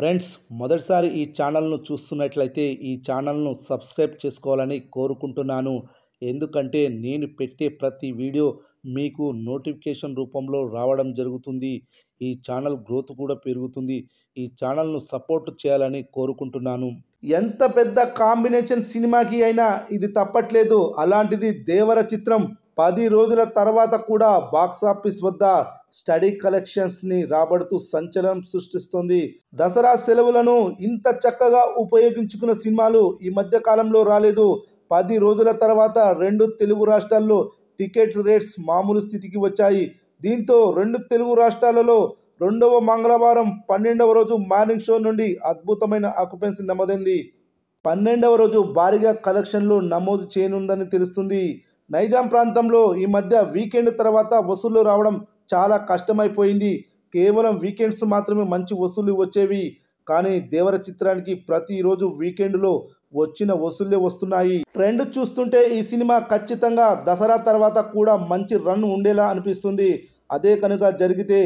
friends మొదటిసారి ఈ ఛానల్ను చూస్తున్నట్లయితే ఈ ఛానల్ను సబ్స్క్రైబ్ చేసుకోవాలని కోరుకుంటున్నాను ఎందుకంటే నేను పెట్టే ప్రతి వీడియో మీకు నోటిఫికేషన్ రూపంలో రావడం జరుగుతుంది ఈ ఛానల్ గ్రోత్ కూడా పెరుగుతుంది ఈ ఛానల్ను సపోర్ట్ చేయాలని కోరుకుంటున్నాను ఎంత పెద్ద కాంబినేషన్ సినిమాకి అయినా ఇది తప్పట్లేదు అలాంటిది దేవర చిత్రం పది రోజుల తర్వాత కూడా బాక్సాఫీస్ వద్ద స్టడీ కలెక్షన్స్ని రాబడుతూ సంచలనం సృష్టిస్తుంది దసరా సెలవులను ఇంత చక్కగా ఉపయోగించుకున్న సినిమాలు ఈ మధ్య కాలంలో రాలేదు పది రోజుల తర్వాత రెండు తెలుగు రాష్ట్రాల్లో టికెట్ రేట్స్ మామూలు స్థితికి వచ్చాయి దీంతో రెండు తెలుగు రాష్ట్రాలలో రెండవ మంగళవారం పన్నెండవ రోజు మార్నింగ్ షో నుండి అద్భుతమైన ఆక్యుపెన్సీ నమోదైంది పన్నెండవ రోజు భారీగా కలెక్షన్లు నమోదు చేయనుందని తెలుస్తుంది నైజాం ప్రాంతంలో ఈ మధ్య వీకెండ్ తర్వాత వసూళ్లు రావడం చాలా కష్టమైపోయింది కేవలం వీకెండ్స్ మాత్రమే మంచి వసూళ్లు వచ్చేవి కానీ దేవర చిత్రానికి ప్రతిరోజు వీకెండ్లో వచ్చిన వసూళ్లే వస్తున్నాయి ట్రెండ్ చూస్తుంటే ఈ సినిమా ఖచ్చితంగా దసరా తర్వాత కూడా మంచి రన్ ఉండేలా అనిపిస్తుంది అదే కనుక జరిగితే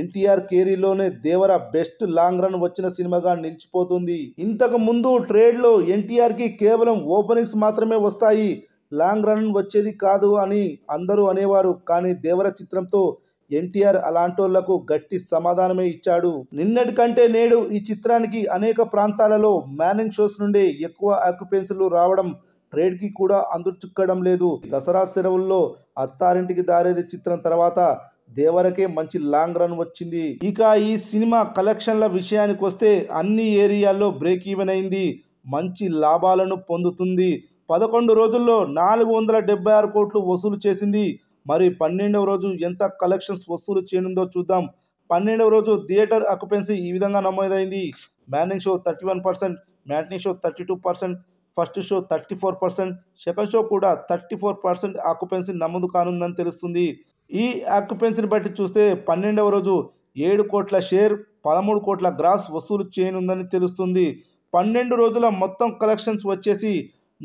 ఎన్టీఆర్ కేరీలోనే దేవర బెస్ట్ లాంగ్ రన్ వచ్చిన సినిమాగా నిలిచిపోతుంది ఇంతకు ముందు ట్రేడ్లో ఎన్టీఆర్కి కేవలం ఓపెనింగ్స్ మాత్రమే వస్తాయి లాంగ్ రన్ వచ్చేది కాదు అని అందరూ అనేవారు కానీ దేవర చిత్రంతో ఎన్టీఆర్ అలాంటోళ్లకు గట్టి సమాధానమే ఇచ్చాడు నిన్నటి కంటే నేడు ఈ చిత్రానికి అనేక ప్రాంతాలలో మ్యానింగ్ షోస్ నుండే ఎక్కువ ఆక్యుపెన్సీలు రావడం ట్రేడ్కి కూడా అందుచుక్కడం లేదు దసరా సెలవుల్లో అత్తారింటికి దారేది చిత్రం తర్వాత దేవరకే మంచి లాంగ్ రన్ వచ్చింది ఇక ఈ సినిమా కలెక్షన్ల విషయానికి వస్తే అన్ని ఏరియాల్లో బ్రేక్ ఈవెన్ అయింది మంచి లాభాలను పొందుతుంది పదకొండు రోజుల్లో నాలుగు వందల డెబ్బై ఆరు కోట్లు వసూలు చేసింది మరి పన్నెండవ రోజు ఎంత కలెక్షన్స్ వసూలు చేయనుందో చూద్దాం పన్నెండవ రోజు థియేటర్ అక్యుపెన్సీ ఈ విధంగా నమోదైంది morning show thirty one percent matinee show thirty two percent first show thirty four percent second show కూడా థర్టీ ఫోర్ పర్సెంట్ ఆక్యుపెన్సీ నమోదు కానుందని తెలుస్తుంది ఈ ఆక్యుపెన్సీని బట్టి చూస్తే పన్నెండవ రోజు ఏడు కోట్ల షేర్ పదమూడు కోట్ల గ్రాస్ వసూలు చేయనుందని తెలుస్తుంది పన్నెండు రోజుల మొత్తం కలెక్షన్స్ వచ్చేసి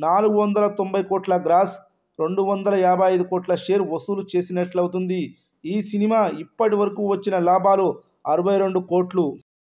నాలుగు వందల తొంభై కోట్ల గ్రాస్ రెండు వందల యాభై ఐదు కోట్ల షేర్ వసూలు చేసినట్లవుతుంది ఈ సినిమా ఇప్పటి వరకు వచ్చిన లాభాలు అరవై రెండు కోట్లు